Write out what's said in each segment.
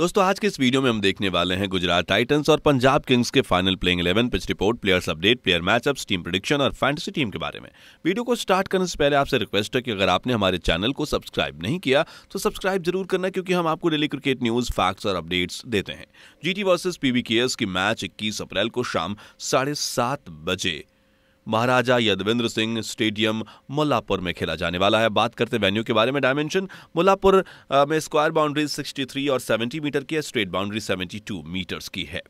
दोस्तों आज के इस वीडियो में हम देखने वाले हैं गुजरात टाइटंस और पंजाब किंग्स के final playing 11 pitch report players update player matchups team prediction और फैंटेसी टीम के बारे में वीडियो को स्टार्ट करने से पहले आपसे रिक्वेस्ट है कि अगर आपने हमारे चैनल को सब्सक्राइब नहीं किया तो सब्सक्राइब जरूर करना क्योंकि हम आपको डेली क्रिकेट न्यूज फैक्ट्स और अपडेट्स देते हैं जी टी वर्सेज की मैच इक्कीस अप्रैल को शाम साढ़े बजे महाराजा यदवेंद्र सिंह स्टेडियम मोलापुर में खेला जाने वाला है बात करते हैं वेन्यू के बारे में डायमेंशन मोलापुर में स्क्वायर बाउंड्री 63 और 70 मीटर की है स्ट्रेट बाउंड्री 72 मीटर्स की है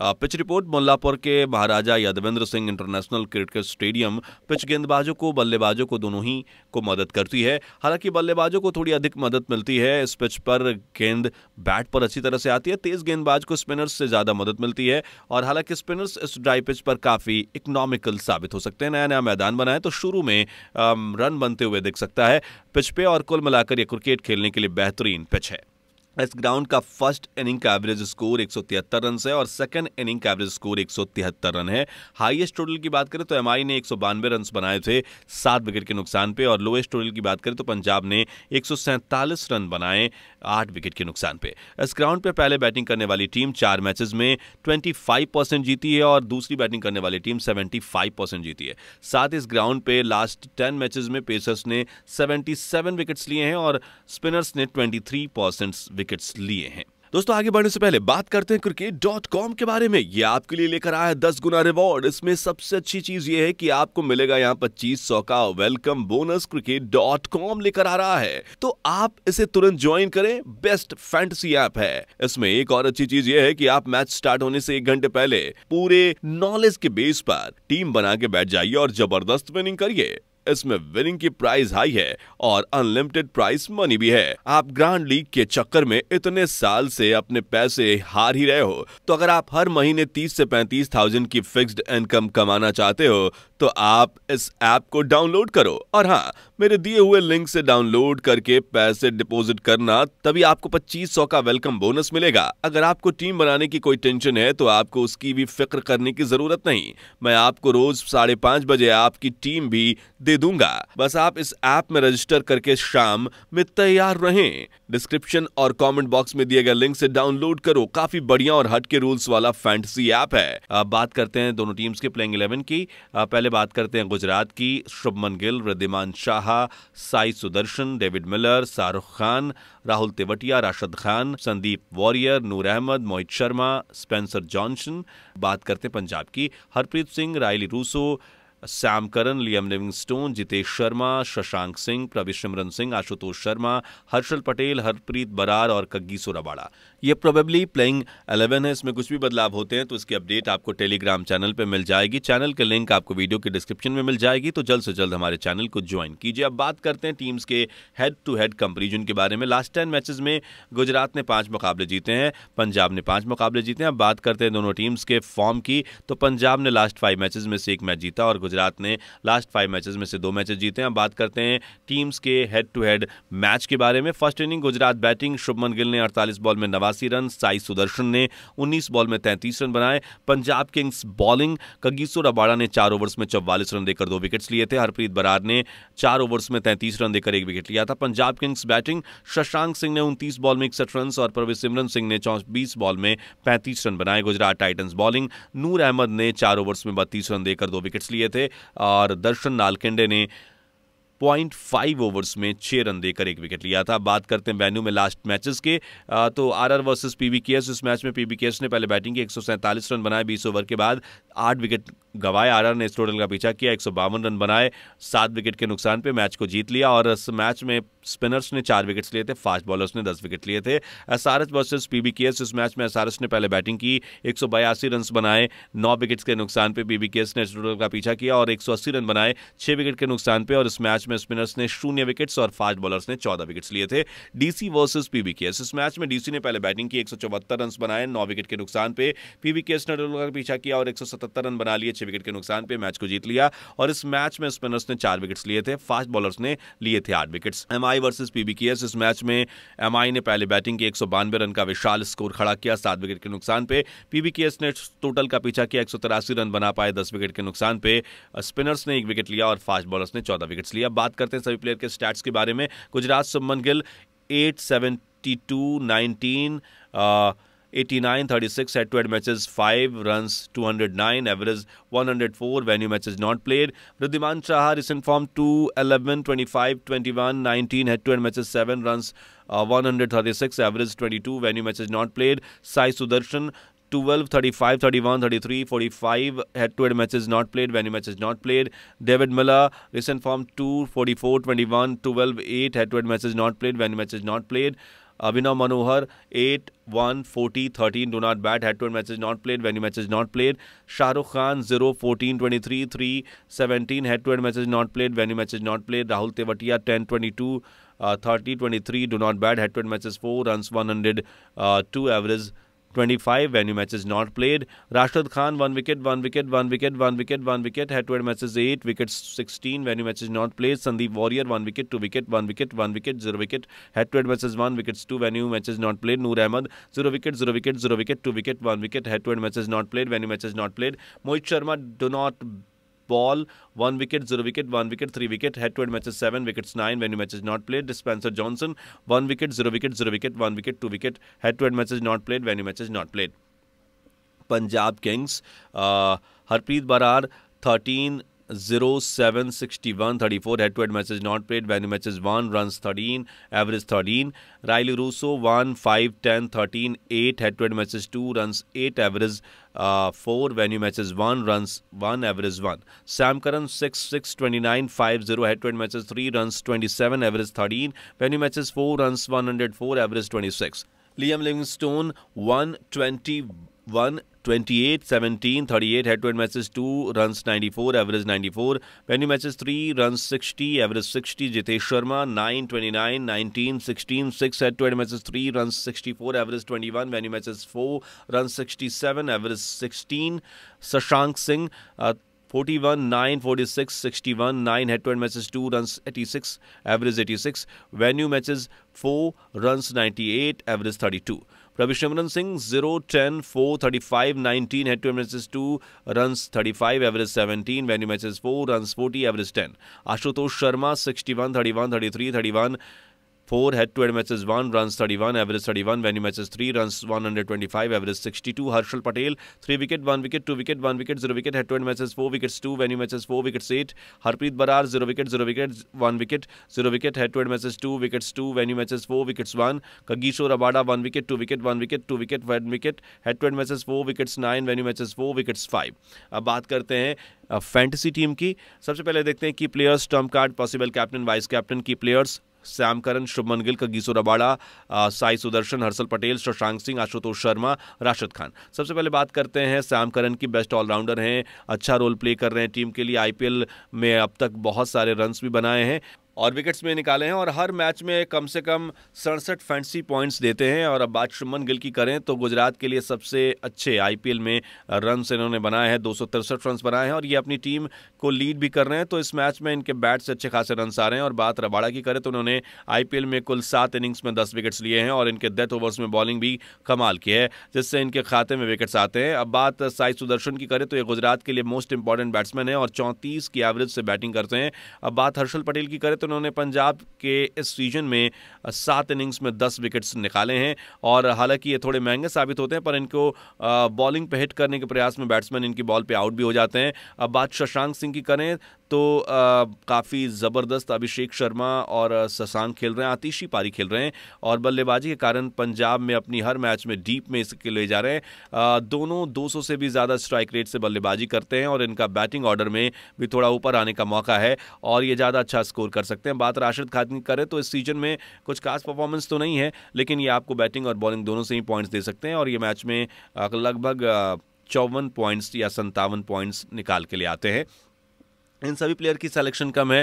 पिच रिपोर्ट मुल्लापुर के Maharaja Yadavindra Singh international cricket stadium pitch गेंदबाजों को बल्लेबाजों को दोनों ही को मदद करती है हालांकि बल्लेबाजों को थोड़ी अधिक मदद मिलती है इस पिच पर गेंद बैट पर अच्छी तरह से आती है तेज गेंदबाज को स्पिनर्स से ज़्यादा मदद मिलती है और हालांकि स्पिनर्स इस ड्राई पिच पर काफ़ी इकोनॉमिकल साबित हो सकते हैं नया नया मैदान बनाए तो शुरू में रन बनते हुए दिख सकता है पिच पे और कुल मिलाकर यह क्रिकेट खेलने के लिए बेहतरीन पिच है इस ग्राउंड का फर्स्ट इनिंग का एवरेज स्कोर एक रन है और सेकंड इनिंग का एवरेज स्कोर एक रन है हाईएस्ट टोटल की बात करें तो एमआई ने एक सौ रन बनाए थे सात विकेट के नुकसान पे और लोएस्ट टोटल की बात करें तो पंजाब ने एक रन बनाए आठ विकेट के नुकसान पे इस ग्राउंड पर पहले बैटिंग करने वाली टीम चार मैचेज में ट्वेंटी जीती है और दूसरी बैटिंग करने वाली टीम सेवेंटी जीती है साथ इस ग्राउंड पर लास्ट टेन मैचेज में पेसर्स ने सेवेंटी विकेट्स लिए हैं और स्पिनर्स ने ट्वेंटी विकेट विकेट्स लिए हैं दोस्तों आगे बढ़ने से पहले बात करते हैं क्रिकेट डॉट कॉम के बारे में ये आपके लिए लेकर आया है दस गुना रिवॉर्ड इसमें सबसे अच्छी चीज ये है कि आपको मिलेगा यहाँ पच्चीस सौ का welcome bonus cricket dot com लेकर आ रहा है तो आप इसे तुरंत ज्वाइन करें बेस्ट फैंटसी ऐप है इसमें एक और अच्छी चीज ये है की आप मैच स्टार्ट होने से एक घंटे पहले पूरे नॉलेज के बेस पर टीम बना के बैठ जाइए और जबरदस्त विनिंग करिए इसमें विनिंग की प्राइस हाई है और अनलिमिटेड प्राइस मनी भी है आप ग्रांड लीग के चक्कर में इतने साल से अपने पैसे हार ही रहे हो तो अगर आप हर महीने तीस से पैंतीस थाउजेंड की फिक्स्ड इनकम कमाना चाहते हो तो आप इस ऐप को डाउनलोड करो और हाँ मेरे दिए हुए लिंक से डाउनलोड करके पैसे डिपॉजिट करना तभी आपको 2500 का वेलकम बोनस मिलेगा अगर आपको टीम बनाने की कोई टेंशन है तो आपको उसकी भी फिक्र करने की जरूरत नहीं मैं आपको रोज साढ़े पाँच बजे आपकी टीम भी दे दूंगा बस आप इस ऐप में रजिस्टर करके शाम में तैयार रहें डिस्क्रिप्शन और कमेंट बॉक्स में दिए गए लिंक से डाउनलोड करो काफी बढ़िया और हट के रूल्स वाला फैंटसी ऐप है अब बात करते हैं दोनों टीम्स के प्लेइंग इलेवन की पहले बात करते हैं गुजरात की Shubman Gill Wriddhiman Saha Sai Sudharsan David Miller Shahrukh Khan Rahul Tewatia Rashid Khan Sandeep Warrier Noor Ahmad Mohit Sharma Spencer Johnson बात करते हैं पंजाब की Harpreet Singh Rilee Rossouw Sam Curran Liam Livingstone Jitesh Sharma Shashank Singh Prabhsimran Singh Ashutosh Sharma Harshal Patel Harpreet Brar और कग्गी सोराबाड़ा ये प्रोबेबली प्लेइंग 11 है इसमें कुछ भी बदलाव होते हैं तो इसकी अपडेट आपको टेलीग्राम चैनल पर मिल जाएगी चैनल के लिंक आपको वीडियो के डिस्क्रिप्शन में मिल जाएगी तो जल्द से जल्द हमारे चैनल को ज्वाइन कीजिए अब बात करते हैं टीम्स के हेड टू हेड कंपेरिजन के बारे में लास्ट टेन मैचेज में गुजरात ने पाँच मुकाबले जीते हैं पंजाब ने पाँच मुकाबले जीते हैं अब बात करते हैं दोनों टीम्स के फॉर्म की तो पंजाब ने लास्ट फाइव मैचेज में से एक मैच जीता और गुजरात ने लास्ट फाइव मैचेस में से दो मैचेस जीते हैं अब बात करते हैं टीम्स के हेड टू हेड मैच के बारे में first inning Gujarat batting Shubman Gill ने 48 बॉल में नवासी रन साई सुदर्शन ने 19 बॉल में 33 रन बनाए Punjab Kings bowling Kagiso Rabada ने चार ओवर्स में चौवालीस रन देकर दो विकेट्स लिए थे हरप्रीत बरार ने चार ओवर्स में तैंतीस रन देकर एक विकेट लिया था पंजाब किंग्स बैटिंग शशांक सिंह ने उनतीस बॉल में इकसठ रन और परवेश सिमरन सिंह ने बीस बॉल में पैंतीस रन बनाए गुजरात टाइटन्स बॉलिंग नूर अहमद ने चार ओवर्स में बत्तीस रन देकर दो विकेट्स लिए थे थे और दर्शन नालकेंडे ने पॉइंट फाइव ओवर्स में छः रन देकर एक विकेट लिया था बात करते हैं वेन्यू में लास्ट मैचेस के तो आर आर वर्सेज इस मैच में पी ने पहले बैटिंग की एक रन बनाए बीस ओवर के बाद आठ विकेट गवाए आर आर ने इस टोटल का पीछा किया एक रन बनाए सात विकेट के नुकसान पे मैच को जीत लिया और इस मैच में स्पिनर्स ने चार विकेट्स लिए थे फास्ट बॉलर्स ने दस विकेट लिए थे S R S versus P K इस मैच में एस आर एस ने पहले बैटिंग की एक रन बनाए नौ विकेट्स के नुकसान पे पी बी एस ने इस टोटल का पीछा किया और एक रन बनाए छः विकेट के नुकसान पे और इस मैच में स्पिनर्स ने शून्य विकेट्स और फास्ट बॉलर्स ने चौदह विकेट्स लिए थे DC versus P K S इस मैच में डीसी ने पहले बैटिंग की एक रन बनाए नौ विकेट के नुकसान पे पी ने टोटल का पीछा किया और एक रन बना लिए छः विकेट के नुकसान पे मैच को जीत लिया और इस मैच में स्पिनर्स ने चार विकेट्स लिए थे फास्ट बॉलर्स ने लिए थे आठ wickets M I versus PBKS इस मैच में एम आई ने पहले बैटिंग की एक रन का विशाल स्कोर खड़ा किया सात विकेट के नुकसान पे पीबीकेएस ने टोटल का पीछा किया एक रन बना पाए दस विकेट के नुकसान पे स्पिनर्स ने एक विकेट लिया और फास्ट बॉलर्स ने चौदह विकेट्स लिया बात करते हैं सभी प्लेयर के स्टैट्स के बारे में Gujarat Shubman Gill eight seventy two nineteen 89 36 head to head matches 5 runs 209 average 104 venue matches not played Riddiman Chahar is in form 2 11 25 21 19 head to head matches 7 runs uh, 136 average 22 venue matches not played Sai Sudarshan 12, 35, 31, 33, 45 head to head matches not played, venue matches not played. David Miller, recent form 2, 44, 21, 12, 8 head to head matches not played, venue matches not played. Abhinav Manohar, 8, 1, 40, 13, do not bat. Head to head matches not played, venue matches not played. Shahrukh Khan, 0, 14, 23, 3, 17, head to matches not played, venue matches not played. Rahul Tevatia, 10, 22, uh, 30, 23, do not bat. Head to head matches 4, runs 102, uh, average 25 venue matches not played. Rashid Khan, 1 wicket, 1 wicket, 1 wicket, 1 wicket, 1 wicket, Head-to-head matches, 8 wickets, 16 venue matches not played. Sandeep Warrior, 1 wicket, 2 wicket, 1 wicket, 1 wicket, 0 wicket, Head-to-head matches, 1 wickets, 2 venue matches not played. Noor Ahmed, 0 wicket, 0 wicket, 0 wicket, 2 wicket, 1 wicket, Head-to-head matches not played, venue matches not played. Mohit Sharma, do not Ball 1 wicket, 0 wicket, 1 wicket, 3 wicket. Head to head matches 7 wickets, 9 venue matches not played. Dispenser Johnson, 1 wicket, 0 wicket, 0 wicket, 1 wicket, 2 wicket. Head to head matches not played, venue matches not played. Punjab Kings, uh, Harpreet Barar, 13 07 61 34 head to head matches not played venue matches 1 runs 13 average 13 Riley Russo 1 5 10 13 8 head to head matches 2 runs 8 average uh, 4 venue matches 1 runs 1 average 1 Sam Curran 6 6 29 5 0 head to head matches 3 runs 27 average 13 venue matches 4 runs 104 average 26 Liam Livingstone 121 28, 17, 38. Head to head matches 2, runs 94, average 94. Venue matches 3, runs 60, average 60. Jitesh Sharma 9, 29, 19, 16, 6. Head to head matches 3, runs 64, average 21. Venue matches 4, runs 67, average 16. Sashank Singh. Uh, 41 9 46 61 9 head to head matches 2 runs 86 average 86 venue matches 4 runs 98 average 32 Prabhsimran Singh zero ten four thirty five nineteen head two matches two run thirty five average seventeen venue matches four run forty average ten Ashutosh Sharma sixty one thirty one thirty three thirty one four head-to-head matches, one runs 31, average 31, venue matches three runs 125, average 62. Harshal Patel three wicket, one wicket, two wicket, one wicket, zero wicket. Head-to-head matches four wickets, two venue matches four wickets, eight. Harpreet Barar zero wicket, zero wicket, one wicket, zero wicket. Head-to-head matches two wickets, two venue matches four wickets, one. Kagishore Abada one wicket, two wicket, one wicket, two wicket, one wicket. Head-to-head matches four wickets, nine venue matches four wickets five अब बात करते हैं fantasy team की सबसे पहले देखते हैं कि players trump card possible captain vice captain की players Sam Curran Shubman Gill Kagiso Rabada Sai Sudharsan Harshal Patel Shashank Singh Ashutosh Sharma Rashid Khan सबसे पहले बात करते हैं श्याम करण की बेस्ट ऑलराउंडर हैं अच्छा रोल प्ले कर रहे हैं टीम के लिए आईपीएल में अब तक बहुत सारे रन्स भी बनाए हैं और विकेट्स में निकाले हैं और हर मैच में कम से कम सड़सठ फैंसी पॉइंट्स देते हैं और अब बात शुमन गिल की करें तो गुजरात के लिए सबसे अच्छे आईपीएल में रन इन्होंने बनाए हैं दो सौ रन बनाए हैं और ये अपनी टीम को लीड भी कर रहे हैं तो इस मैच में इनके बैट से अच्छे खासे रन आ रहे हैं और बात रबाड़ा की करें तो उन्होंने आई में कुल सात इनिंग्स में दस विकेट्स लिए हैं और इनके डेथ ओवर्स में बॉलिंग भी कमाल की है जिससे इनके खाते में विकेट्स आते हैं अब बात साई सुदर्शन की करें तो ये गुजरात के लिए मोस्ट इंपॉर्टेंट बैट्समैन है और चौंतीस की एवरेज से बैटिंग करते हैं अब बात हर्षल पटेल की करें तो उन्होंने पंजाब के इस सीजन में सात इनिंग्स में दस विकेट्स निकाले हैं और हालांकि ये थोड़े महंगे साबित होते हैं पर इनको बॉलिंग पे हिट करने के प्रयास में बैट्समैन इनकी बॉल पे आउट भी हो जाते हैं अब बात शशांक सिंह की करें तो काफ़ी ज़बरदस्त अभिषेक शर्मा और ससांग खेल रहे हैं आतिशी पारी खेल रहे हैं और बल्लेबाजी के कारण पंजाब में अपनी हर मैच में डीप में इसके ले जा रहे हैं दोनों 200 से भी ज़्यादा स्ट्राइक रेट से बल्लेबाजी करते हैं और इनका बैटिंग ऑर्डर में भी थोड़ा ऊपर आने का मौका है और ये ज़्यादा अच्छा स्कोर कर सकते हैं बात राशिद खान की करें तो इस सीजन में कुछ खास परफॉर्मेंस तो नहीं है लेकिन ये आपको बैटिंग और बॉलिंग दोनों से ही पॉइंट्स दे सकते हैं और ये मैच में लगभग चौवन पॉइंट्स या संतावन पॉइंट्स निकाल के ले आते हैं इन सभी प्लेयर की सिलेक्शन कम है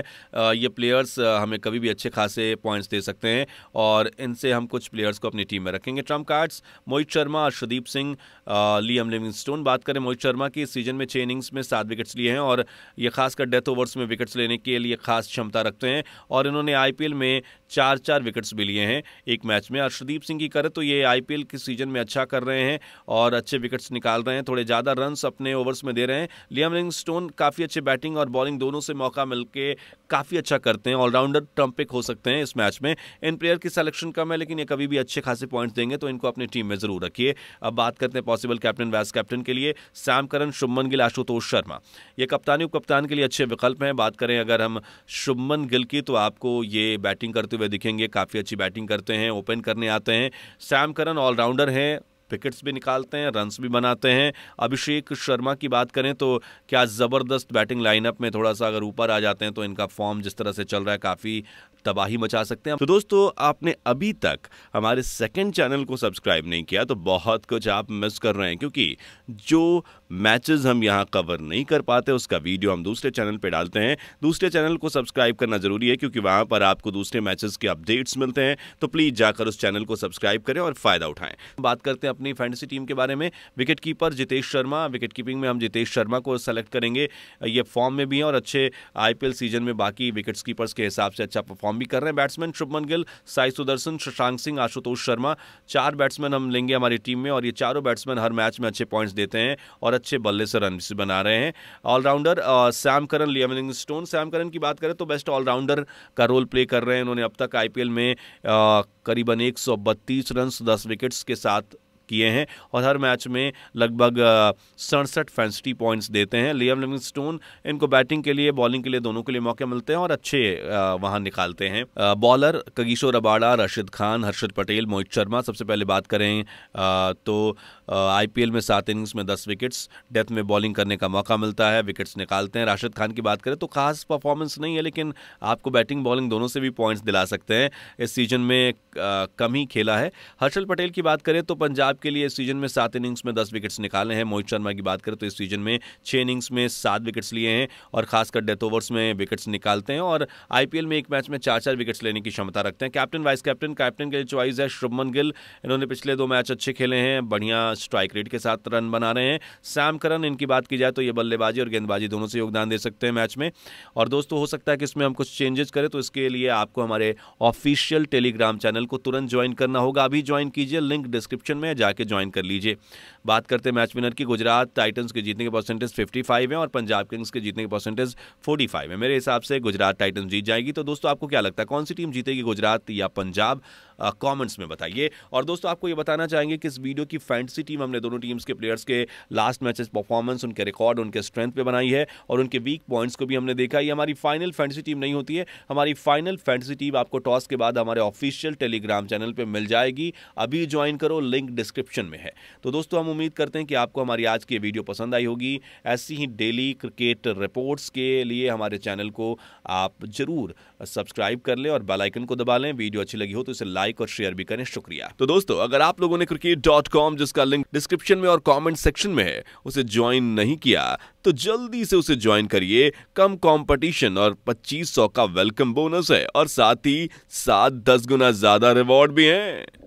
ये प्लेयर्स हमें कभी भी अच्छे खासे पॉइंट्स दे सकते हैं और इनसे हम कुछ प्लेयर्स को अपनी टीम में रखेंगे trump cards Mohit Sharma Arshdeep Singh Liam Livingstone बात करें मोहित शर्मा की इस सीजन में छः इनिंग्स में सात विकेट्स लिए हैं और ये खासकर डेथ ओवर्स में विकेट्स लेने के लिए खास क्षमता रखते हैं और इन्होंने आई में चार चार विकेट्स भी लिए हैं एक मैच में अर्षदीप सिंह की करें तो ये आई के सीजन में अच्छा कर रहे हैं और अच्छे विकेट्स निकाल रहे हैं थोड़े ज़्यादा रन्स अपने ओवर्स में दे रहे हैं लियम लिविंगस्टोन काफ़ी अच्छे बैटिंग और बॉल बॉलिंग दोनों से मौका मिलके काफ़ी अच्छा करते हैं ऑलराउंडर ट्रम्प पिक हो सकते हैं इस मैच में इन प्लेयर की सिलेक्शन कम है लेकिन ये कभी भी अच्छे खासे पॉइंट्स देंगे तो इनको अपनी टीम में ज़रूर रखिए अब बात करते हैं पॉसिबल कैप्टन वैस कैप्टन के लिए सैम करन शुभमन गिल आशुतोष शर्मा ये कप्तानी उप के लिए अच्छे विकल्प हैं बात करें अगर हम शुभमन गिल की तो आपको ये बैटिंग करते हुए दिखेंगे काफ़ी अच्छी बैटिंग करते हैं ओपन करने आते हैं सैम करन ऑलराउंडर हैं विकेट्स भी निकालते हैं रन्स भी बनाते हैं अभिषेक शर्मा की बात करें तो क्या ज़बरदस्त बैटिंग लाइनअप में थोड़ा सा अगर ऊपर आ जाते हैं तो इनका फॉर्म जिस तरह से चल रहा है काफ़ी तबाही मचा सकते हैं तो दोस्तों आपने अभी तक हमारे सेकंड चैनल को सब्सक्राइब नहीं किया तो बहुत कुछ आप मिस कर रहे हैं क्योंकि जो मैचेस हम यहाँ कवर नहीं कर पाते उसका वीडियो हम दूसरे चैनल पे डालते हैं दूसरे चैनल को सब्सक्राइब करना ज़रूरी है क्योंकि वहाँ पर आपको दूसरे मैचेस के अपडेट्स मिलते हैं तो प्लीज़ जाकर उस चैनल को सब्सक्राइब करें और फ़ायदा उठाएं बात करते हैं अपनी फैंटेसी टीम के बारे में wicket keeper Jitesh Sharma wicket keeping में हम जितेश शर्मा को सेलेक्ट करेंगे ये फॉर्म में भी हैं और अच्छे आईपीएल सीजन में बाकी विकेट कीपर्स के हिसाब से अच्छा परफॉर्म भी कर रहे हैं बैट्समैन शुभमन गिल साई सुदर्शन शशांक सिंह आशुतोष शर्मा चार बैट्समैन हम लेंगे हमारी टीम में और ये चारों बैट्समैन हर मैच में अच्छे पॉइंट्स देते हैं और अच्छे बल्ले से रन बना रहे हैं allrounder Sam Curran Livingstone Sam Curran की बात करें तो बेस्ट ऑलराउंडर का रोल प्ले कर रहे हैं उन्होंने अब तक आईपीएल में करीबन 132 रन दस विकेट्स के साथ किए हैं और हर मैच में लगभग सड़सठ फैंसटी पॉइंट्स देते हैं लियम लिविंगस्टोन इनको बैटिंग के लिए बॉलिंग के लिए दोनों के लिए मौके मिलते हैं और अच्छे वहाँ निकालते हैं bowler Kagiso Rabada Rashid Khan Harshal Patel Mohit Sharma सबसे पहले बात करें तो आईपीएल में सात इनिंग्स में दस विकेट्स डेथ में बॉलिंग करने का मौका मिलता है विकेट्स निकालते हैं राशिद खान की बात करें तो खास परफॉर्मेंस नहीं है लेकिन आपको बैटिंग बॉलिंग दोनों से भी पॉइंट्स दिला सकते हैं इस सीजन में कम ही खेला है हर्षल पटेल की बात करें तो पंजाब पंजाब के लिए इस सीजन में सात इनिंग्स में दस विकेट्स निकाले हैं मोहित शर्मा की बात करें तो इस सीजन में छः इनिंग्स में सात विकेट्स लिए हैं और खासकर डेथ ओवर्स में विकेट्स निकालते हैं और आई में एक मैच में चार चार विकेट्स लेने की क्षमता रखते हैं कैप्टन वाइस कैप्टन कैप्टन के लिए चॉइस है शुभमन गिल इन्होंने पिछले दो मैच अच्छे खेले हैं बढ़िया स्ट्राइक रेट के साथ रन बना रहे हैं सैम करन इनकी बात की जाए तो ये बल्लेबाजी और गेंदबाजी दोनों से योगदान दे सकते हैं मैच में और दोस्तों हो सकता है कि इसमें हम कुछ चेंजेस करें तो इसके लिए आपको हमारे ऑफिशियल टेलीग्राम चैनल को तुरंत ज्वाइन करना होगा अभी ज्वाइन कीजिए लिंक डिस्क्रिप्शन में जाके ज्वाइन कर लीजिए बात करते हैं मैच विनर की गुजरात टाइटन्स के जीतने के परसेंटेज 55 है और पंजाब किंग्स के जीतने के परसेंटेज 45 है मेरे हिसाब से गुजरात टाइटन्स जीत जाएगी तो दोस्तों आपको क्या लगता है कौन सी टीम जीतेगी गुजरात या पंजाब कमेंट्स में बताइए और दोस्तों आपको ये बताना चाहेंगे कि इस वीडियो की फैंटसी टीम हमने दोनों टीम्स के प्लेयर्स के लास्ट मैचेस परफॉर्मेंस उनके रिकॉर्ड उनके स्ट्रेंथ पे बनाई है और उनके वीक पॉइंट्स को भी हमने देखा ये हमारी फाइनल फैंटसी टीम नहीं होती है हमारी फाइनल फैंटसी टीम आपको टॉस के बाद हमारे ऑफिशियल टेलीग्राम चैनल पर मिल जाएगी अभी ज्वाइन करो लिंक डिस्क्रिप्शन में है तो दोस्तों हम उम्मीद करते हैं कि आपको हमारी आज की वीडियो पसंद आई होगी ऐसी ही डेली क्रिकेट रिपोर्ट्स के लिए हमारे चैनल को आप ज़रूर सब्सक्राइब कर लें और बेल आइकन को दबा लें वीडियो अच्छी लगी हो तो इसे लाइक और शेयर भी करें शुक्रिया तो दोस्तों अगर आप लोगों ने क्रिकेट जिसका लिंक डिस्क्रिप्शन में और कॉमेंट सेक्शन में है उसे ज्वाइन नहीं किया तो जल्दी से उसे ज्वाइन करिए कम कॉम्पिटिशन और 2500 का वेलकम बोनस है और साथ ही सात दस गुना ज्यादा रिवॉर्ड भी हैं